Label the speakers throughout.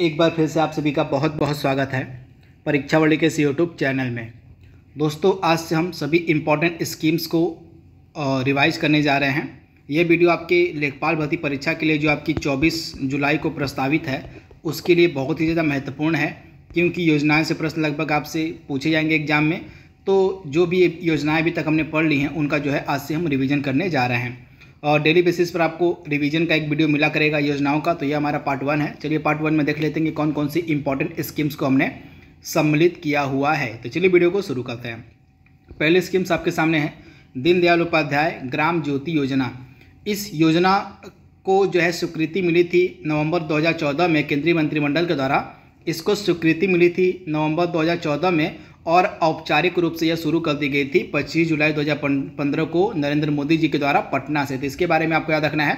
Speaker 1: एक बार फिर से आप सभी का बहुत बहुत स्वागत है परीक्षा वर्ली के इस यूट्यूब चैनल में दोस्तों आज से हम सभी इम्पॉर्टेंट स्कीम्स को रिवाइज करने जा रहे हैं ये वीडियो आपके लेखपाल भर्ती परीक्षा के लिए जो आपकी 24 जुलाई को प्रस्तावित है उसके लिए बहुत ही ज़्यादा महत्वपूर्ण है क्योंकि योजनाएँ से प्रश्न लगभग आपसे पूछे जाएंगे एग्जाम में तो जो भी योजनाएँ अभी तक हमने पढ़ ली हैं उनका जो है आज से हम रिविज़न करने जा रहे हैं और डेली बेसिस पर आपको रिवीजन का एक वीडियो मिला करेगा योजनाओं का तो ये हमारा पार्ट वन है चलिए पार्ट वन में देख लेते हैं कि कौन कौन सी इंपॉर्टेंट स्कीम्स को हमने सम्मिलित किया हुआ है तो चलिए वीडियो को शुरू करते हैं पहले स्कीम्स आपके सामने हैं दीनदयाल उपाध्याय ग्राम ज्योति योजना इस योजना को जो है स्वीकृति मिली थी नवंबर 2014 में केंद्रीय मंत्रिमंडल के द्वारा इसको स्वीकृति मिली थी नवंबर 2014 में और औपचारिक रूप से यह शुरू कर दी गई थी 25 जुलाई 2015 को नरेंद्र मोदी जी के द्वारा पटना से तो इसके बारे में आपको याद रखना है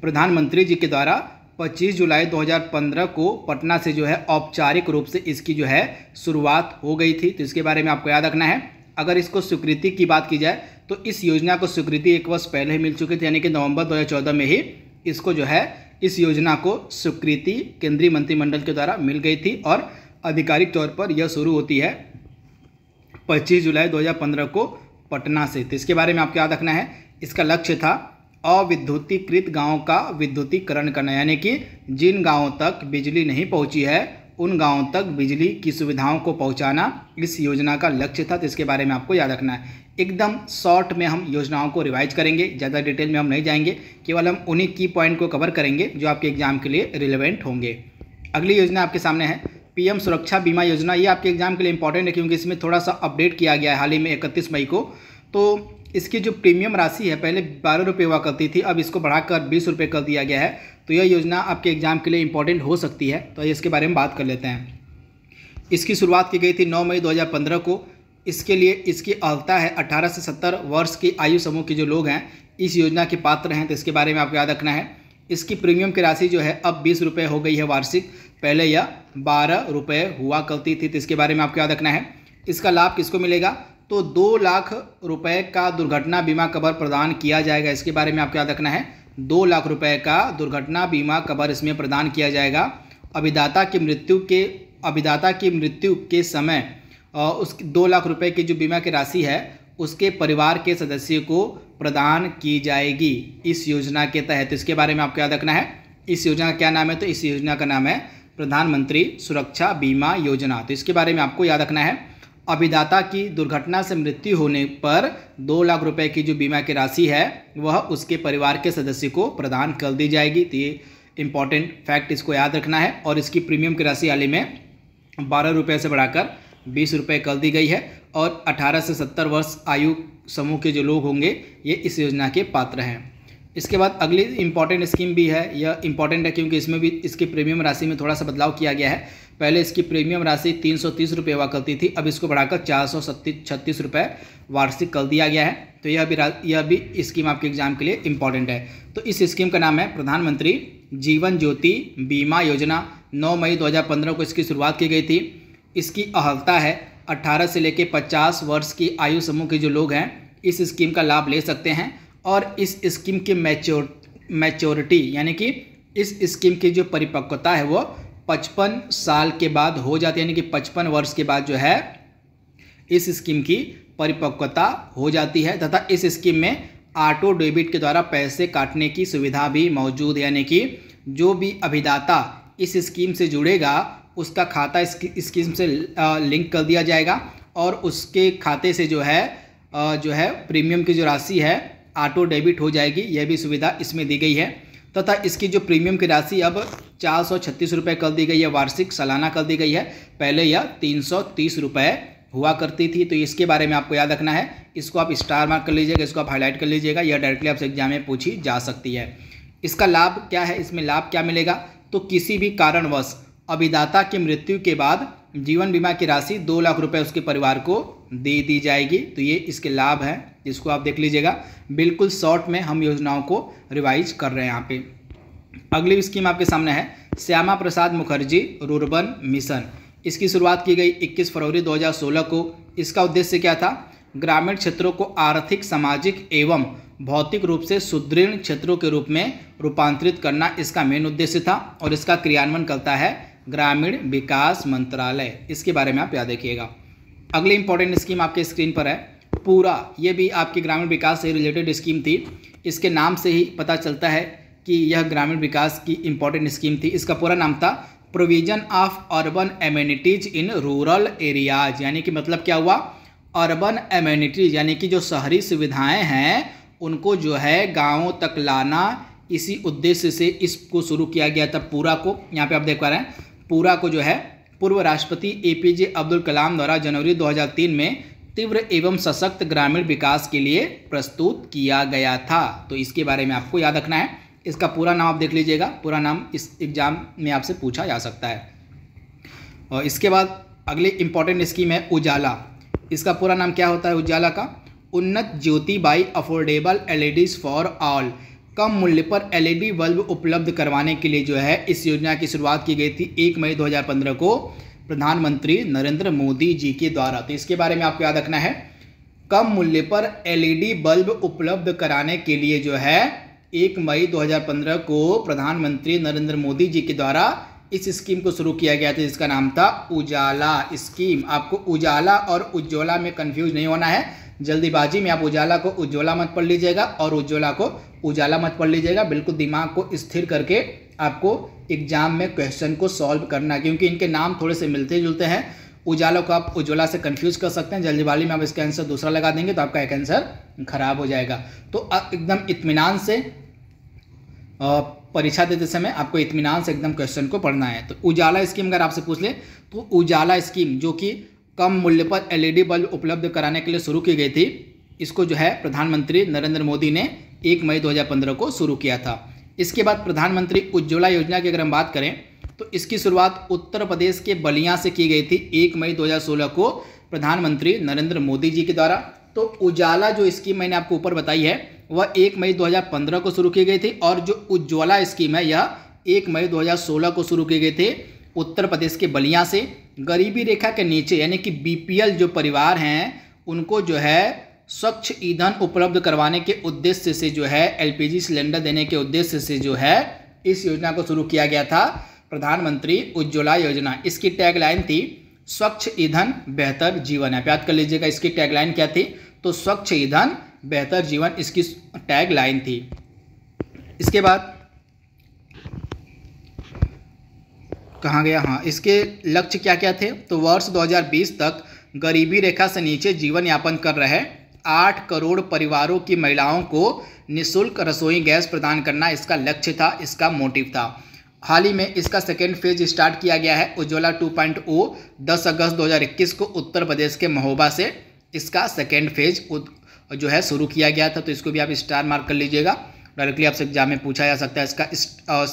Speaker 1: प्रधानमंत्री जी के द्वारा 25 जुलाई 2015 को पटना से जो है औपचारिक रूप से इसकी जो है शुरुआत हो गई थी तो इसके बारे में आपको याद रखना है अगर इसको स्वीकृति की बात की जाए तो इस योजना को स्वीकृति एक वर्ष पहले ही मिल चुकी थी यानी कि नवंबर 2014 में ही इसको जो है इस योजना को स्वीकृति केंद्रीय मंत्रिमंडल के द्वारा मिल गई थी और आधिकारिक तौर पर यह शुरू होती है पच्चीस जुलाई 2015 को पटना से तो इसके बारे में आपको याद रखना है इसका लक्ष्य था अविद्युतीकृत गाँव का विद्युतीकरण करना यानी कि जिन गाँवों तक बिजली नहीं पहुँची है उन गाँवों तक बिजली की सुविधाओं को पहुँचाना इस योजना का लक्ष्य था तो इसके बारे में आपको याद रखना है एकदम शॉर्ट में हम योजनाओं को रिवाइज करेंगे ज़्यादा डिटेल में हम नहीं जाएंगे केवल हम उन्हीं की पॉइंट को कवर करेंगे जो आपके एग्जाम के लिए रिलेवेंट होंगे अगली योजना आपके सामने है पीएम सुरक्षा बीमा योजना ये आपके एग्ज़ाम के लिए इंपॉर्टेंट है क्योंकि इसमें थोड़ा सा अपडेट किया गया है हाल ही में इकतीस मई को तो इसकी जो प्रीमियम राशि है पहले बारह रुपये हुआ करती थी अब इसको बढ़ाकर बीस रुपये कर दिया गया है तो यह योजना आपके एग्ज़ाम के लिए इंपॉर्टेंट हो सकती है तो इसके बारे में बात कर लेते हैं इसकी शुरुआत की गई थी नौ मई दो को इसके लिए इसकी अहलता है अठारह से सत्तर वर्ष की आयु समूह के जो लोग हैं इस योजना के पात्र हैं तो इसके बारे में आपको याद रखना है इसकी प्रीमियम की राशि जो है अब बीस रुपये हो गई है वार्षिक पहले यह बारह रुपये हुआ करती थी तो इसके बारे में आपको याद रखना है इसका लाभ किसको मिलेगा तो दो लाख रुपए का दुर्घटना बीमा कवर प्रदान किया जाएगा इसके बारे में आपको याद रखना है दो लाख रुपए का दुर्घटना बीमा कवर इसमें प्रदान किया जाएगा अभिदाता की मृत्यु के अभिदाता की मृत्यु के समय उस दो लाख रुपए की जो बीमा की राशि है उसके परिवार के सदस्य को प्रदान की जाएगी इस योजना के तहत इसके बारे में आपको याद रखना है इस योजना का क्या नाम है तो इस योजना का नाम है प्रधानमंत्री सुरक्षा बीमा योजना तो इसके बारे में आपको याद रखना है अभिदाता की दुर्घटना से मृत्यु होने पर दो लाख रुपए की जो बीमा की राशि है वह उसके परिवार के सदस्य को प्रदान कर दी जाएगी तो ये इंपॉर्टेंट फैक्ट इसको याद रखना है और इसकी प्रीमियम की राशि हाल ही में बारह रुपये से बढ़ाकर बीस रुपये कर दी गई है और अठारह से सत्तर वर्ष आयु समूह के जो लोग होंगे ये इस योजना के पात्र हैं इसके बाद अगली इंपॉर्टेंट स्कीम भी है यह इंपॉर्टेंट है क्योंकि इसमें भी इसकी प्रीमियम राशि में थोड़ा सा बदलाव किया गया है पहले इसकी प्रीमियम राशि तीन सौ तीस रुपये हुआ करती थी अब इसको बढ़ाकर चार सौ छत्तीस रुपये वार्षिक कर दिया गया है तो यह भी यह भी स्कीम आपके एग्जाम के लिए इंपॉर्टेंट है तो इस स्कीम का नाम है प्रधानमंत्री जीवन ज्योति बीमा योजना नौ मई 2015 को इसकी शुरुआत की गई थी इसकी अहलता है 18 से लेकर 50 वर्ष की आयु समूह के जो लोग हैं इस स्कीम का लाभ ले सकते हैं और इस स्कीम की मैच्योर मैच्योरिटी यानी कि इस स्कीम की जो परिपक्वता है वो पचपन साल के बाद हो जाती है यानी कि पचपन वर्ष के बाद जो है इस स्कीम की परिपक्वता हो जाती है तथा इस स्कीम में ऑटो डेबिट के द्वारा पैसे काटने की सुविधा भी मौजूद है यानी कि जो भी अभिदाता इस स्कीम से जुड़ेगा उसका खाता स्कीम से लिंक कर दिया जाएगा और उसके खाते से जो है जो है प्रीमियम की जो राशि है ऑटो डेबिट हो जाएगी यह भी सुविधा इसमें दी गई है तथा इसकी जो प्रीमियम की राशि अब चार सौ छत्तीस रुपये कर दी गई है वार्षिक सालाना कर दी गई है पहले यह तीन सौ तीस रुपये हुआ करती थी तो इसके बारे में आपको याद रखना है इसको आप स्टार मार्क कर लीजिएगा इसको आप हाईलाइट कर लीजिएगा यह डायरेक्टली आपसे एग्जाम में पूछी जा सकती है इसका लाभ क्या है इसमें लाभ क्या मिलेगा तो किसी भी कारणवश अभिदाता की मृत्यु के बाद जीवन बीमा की राशि दो लाख रुपए उसके परिवार को दे दी जाएगी तो ये इसके लाभ हैं जिसको आप देख लीजिएगा बिल्कुल शॉर्ट में हम योजनाओं को रिवाइज कर रहे हैं यहाँ पे अगली स्कीम आपके सामने है श्यामा प्रसाद मुखर्जी रूर्बन मिशन इसकी शुरुआत की गई 21 फरवरी 2016 को इसका उद्देश्य क्या था ग्रामीण क्षेत्रों को आर्थिक सामाजिक एवं भौतिक रूप से सुदृढ़ क्षेत्रों के रूप में रूपांतरित करना इसका मेन उद्देश्य था और इसका क्रियान्वयन करता है ग्रामीण विकास मंत्रालय इसके बारे में आप याद रखिएगा अगली इंपॉर्टेंट स्कीम आपके स्क्रीन पर है पूरा ये भी आपकी ग्रामीण विकास से रिलेटेड स्कीम थी इसके नाम से ही पता चलता है कि यह ग्रामीण विकास की इंपॉर्टेंट स्कीम थी इसका पूरा नाम था provision of urban amenities in rural areas यानी कि मतलब क्या हुआ अर्बन एम्यूनिटीज यानी कि जो शहरी सुविधाएं हैं उनको जो है गाँव तक लाना इसी उद्देश्य से इसको शुरू किया गया था पूरा को यहाँ पे आप देख पा रहे हैं पूरा को जो है पूर्व राष्ट्रपति ए पी जे अब्दुल कलाम द्वारा जनवरी 2003 में तीव्र एवं सशक्त ग्रामीण विकास के लिए प्रस्तुत किया गया था तो इसके बारे में आपको याद रखना है इसका पूरा नाम आप देख लीजिएगा पूरा नाम इस एग्ज़ाम में आपसे पूछा जा सकता है और इसके बाद अगली इंपॉर्टेंट स्कीम है उजाला इसका पूरा नाम क्या होता है उजाला का उन्नत ज्योति by affordable L for all कम मूल्य पर एलईडी बल्ब उपलब्ध करवाने के लिए जो है इस योजना की शुरुआत की गई थी एक मई 2015 को प्रधानमंत्री नरेंद्र मोदी जी के द्वारा तो इसके बारे में आपको याद रखना है कम मूल्य पर एलईडी बल्ब उपलब्ध कराने के लिए जो है एक मई 2015 को प्रधानमंत्री नरेंद्र मोदी जी के द्वारा इस स्कीम को शुरू किया गया था जिसका नाम था उजाला स्कीम आपको उजाला और उज्ज्वला में कंफ्यूज नहीं होना है जल्दीबाजी में आप उजाला को उज्ज्वला मत पढ़ लीजिएगा और उज्ज्वला को उजाला मत पढ़ लीजिएगा बिल्कुल दिमाग को स्थिर करके आपको एग्जाम में क्वेश्चन को सॉल्व करना है क्योंकि इनके नाम थोड़े से मिलते जुलते हैं उजाला को आप उज्ज्वला से कंफ्यूज कर सकते हैं जल्दीबाजी में आप इसका आंसर दूसरा लगा देंगे तो आपका एक आंसर खराब हो जाएगा तो एकदम इतमान से परीक्षा देते समय आपको इतमान से एकदम क्वेश्चन को पढ़ना है तो उजाला स्कीम अगर आपसे पूछ ले तो उजाला स्कीम जो कि कम मूल्य पर एलईडी e बल्ब उपलब्ध कराने के लिए शुरू की गई थी इसको जो है प्रधानमंत्री नरेंद्र मोदी ने एक मई 2015 को शुरू किया था इसके बाद प्रधानमंत्री उज्ज्वला योजना की अगर हम बात करें तो इसकी शुरुआत उत्तर प्रदेश के बलिया से की गई थी एक मई 2016 को प्रधानमंत्री नरेंद्र मोदी जी के द्वारा तो उजाला जो स्कीम मैंने आपको ऊपर बताई है वह एक मई 2015 को शुरू की गई थी और जो उज्ज्वला स्कीम है यह एक मई 2016 को शुरू की गई थी उत्तर प्रदेश के बलिया से गरीबी रेखा के नीचे यानी कि बीपीएल जो परिवार हैं उनको जो है स्वच्छ ईंधन उपलब्ध करवाने के उद्देश्य से जो है एलपीजी सिलेंडर देने के उद्देश्य से जो है इस योजना को शुरू किया गया था प्रधानमंत्री उज्ज्वला योजना इसकी टैगलाइन थी स्वच्छ ईंधन बेहतर जीवन है याद कर लीजिएगा इसकी टैगलाइन क्या थी तो स्वच्छ ईंधन बेहतर जीवन इसकी टैगलाइन थी इसके बाद कहाँ गया हाँ इसके लक्ष्य क्या क्या थे तो वर्ष 2020 तक गरीबी रेखा से नीचे जीवन यापन कर रहे आठ करोड़ परिवारों की महिलाओं को निशुल्क रसोई गैस प्रदान करना इसका लक्ष्य था इसका मोटिव था हाल ही में इसका सेकेंड फेज स्टार्ट किया गया है उज्ज्वला 2.0 10 अगस्त 2021 को उत्तर प्रदेश के महोबा से इसका सेकेंड फेज जो है शुरू किया गया था तो इसको भी आप स्टार मार्क कर लीजिएगा डायरेक्टली आपसे एग्जाम में पूछा जा सकता है इसका इस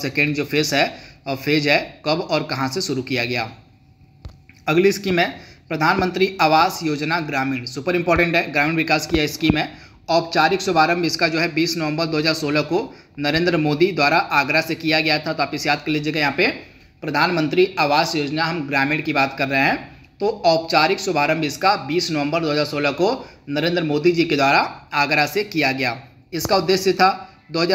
Speaker 1: सेकेंड जो फेज है फेज है कब और कहाँ से शुरू किया गया अगली स्कीम है प्रधानमंत्री आवास योजना ग्रामीण सुपर इंपॉर्टेंट है ग्रामीण विकास की यह स्कीम है औपचारिक शुभारंभ इसका जो है 20 नवंबर 2016 को नरेंद्र मोदी द्वारा आगरा से किया गया था तो आप इसे याद कर लीजिएगा यहाँ पे प्रधानमंत्री आवास योजना हम ग्रामीण की बात कर रहे हैं तो औपचारिक शुभारंभ इसका 20 नवंबर 2016 को नरेंद्र मोदी जी के द्वारा आगरा से किया गया इसका उद्देश्य था दो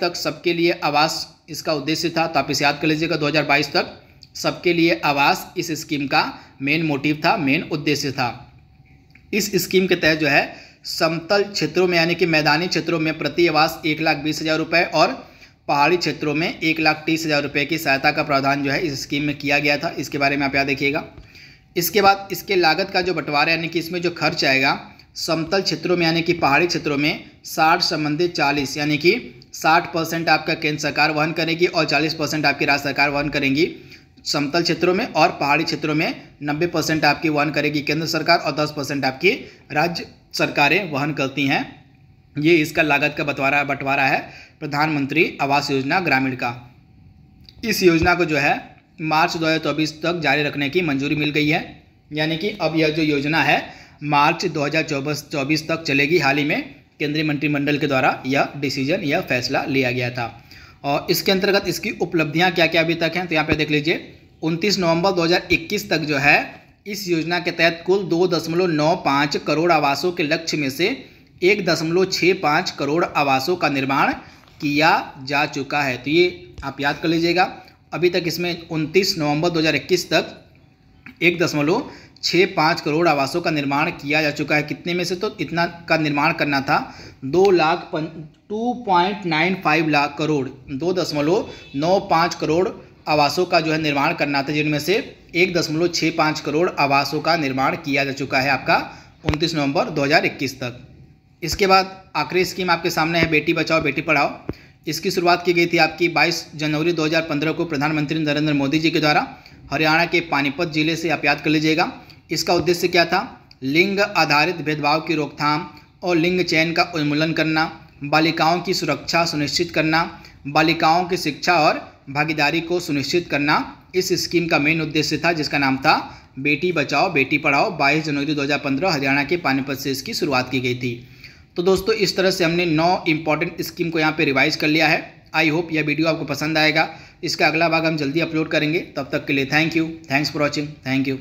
Speaker 1: तक सबके लिए आवास इसका उद्देश्य था तो आप इसे याद कर लीजिएगा 2022 तक सबके लिए आवास इस स्कीम का मेन मोटिव था मेन उद्देश्य था इस स्कीम के तहत जो है समतल क्षेत्रों में यानी कि मैदानी क्षेत्रों में प्रति आवास एक लाख बीस हज़ार रुपये और पहाड़ी क्षेत्रों में एक लाख तीस हज़ार रुपये की सहायता का प्रावधान जो है इस स्कीम में किया गया था इसके बारे में आप याद देखिएगा इसके बाद इसके लागत का जो बंटवारा यानी कि इसमें जो खर्च आएगा समतल क्षेत्रों में यानी कि पहाड़ी क्षेत्रों में साठ संबंधित चालीस यानी कि साठ परसेंट आपका केंद्र सरकार वहन करेगी और चालीस परसेंट आपकी राज्य सरकार वहन करेंगी समतल क्षेत्रों में और पहाड़ी क्षेत्रों में नब्बे परसेंट आपकी वहन करेगी केंद्र सरकार और दस परसेंट आपकी राज्य सरकारें वहन करती हैं ये इसका लागत का बंटवारा बंटवारा है प्रधानमंत्री आवास योजना ग्रामीण का इस योजना को जो है मार्च चौबीस तक जारी रखने की मंजूरी मिल गई है यानी कि अब यह जो योजना है मार्च दो चौबीस तक चलेगी हाल ही में केंद्रीय मंत्रिमंडल के द्वारा यह डिसीजन यह फैसला लिया गया था और इसके अंतर्गत इसकी उपलब्धियाँ क्या क्या अभी तक हैं तो यहाँ पे देख लीजिए उनतीस नवंबर 2021 तक जो है इस योजना के तहत कुल दो दशमलव नौ पाँच करोड़ आवासों के लक्ष्य में से एक दशमलव छः पाँच करोड़ आवासों का निर्माण किया जा चुका है तो ये आप याद कर लीजिएगा अभी तक इसमें 29 नवंबर 2021 तक एक दशमलव छः पाँच करोड़ आवासों का निर्माण किया जा चुका है कितने में से तो इतना का निर्माण करना था दो लाख पन two point nine five lakh crore दो दशमलव नौ पाँच करोड़ आवासों का जो है निर्माण करना था जिनमें से एक दशमलव छः पाँच करोड़ आवासों का निर्माण किया जा चुका है आपका उनतीस नवंबर इक्कीस तक इसके बाद आखिरी स्कीम आपके सामने है बेटी बचाओ बेटी पढ़ाओ इसकी शुरुआत की गई थी आपकी 22 जनवरी 2015 को प्रधानमंत्री नरेंद्र मोदी जी के द्वारा हरियाणा के पानीपत जिले से आप याद कर लीजिएगा इसका उद्देश्य क्या था लिंग आधारित भेदभाव की रोकथाम और लिंग चयन का उन्मूलन करना बालिकाओं की सुरक्षा सुनिश्चित करना बालिकाओं की शिक्षा और भागीदारी को सुनिश्चित करना इस स्कीम का मेन उद्देश्य था जिसका नाम था बेटी बचाओ बेटी पढ़ाओ 22 जनवरी 2015 हरियाणा के पानीपत से इसकी शुरुआत की गई थी तो दोस्तों इस तरह से हमने नौ इंपॉर्टेंट स्कीम को यहाँ पर रिवाइज कर लिया है आई होप यह वीडियो आपको पसंद आएगा इसका अगला भाग हम जल्दी अपलोड करेंगे तब तक के लिए thank you thanks for watching thank you